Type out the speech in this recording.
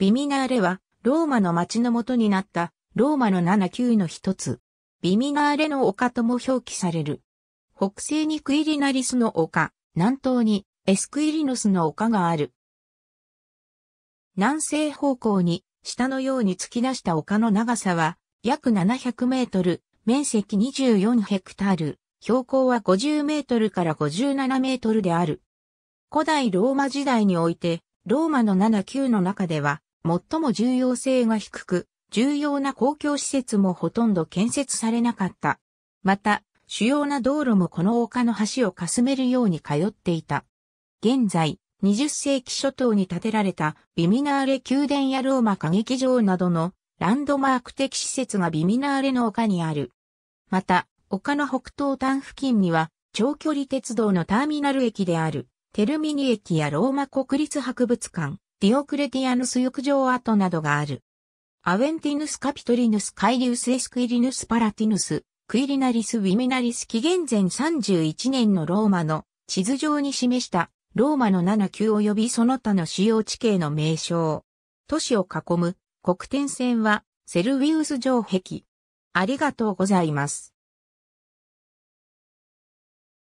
ビミナーレは、ローマの町の元になった、ローマの7級の一つ。ビミナーレの丘とも表記される。北西にクイリナリスの丘、南東にエスクイリノスの丘がある。南西方向に下のように突き出した丘の長さは約700メートル、面積24ヘクタール、標高は50メートルから57メートルである。古代ローマ時代において、ローマの7級の中では最も重要性が低く、重要な公共施設もほとんど建設されなかった。また、主要な道路もこの丘の橋をかすめるように通っていた。現在、20世紀初頭に建てられたビミナーレ宮殿やローマ歌劇場などのランドマーク的施設がビミナーレの丘にある。また、丘の北東端付近には長距離鉄道のターミナル駅であるテルミニ駅やローマ国立博物館、ディオクレティアヌス浴場跡などがある。アウェンティヌスカピトリヌスカイリウスエスクイリヌスパラティヌス、クイリナリスウィメナリス紀元前31年のローマの地図上に示したローマの7級及びその他の主要地形の名称。都市を囲む国天線はセルウィウス城壁。ありがとうございます。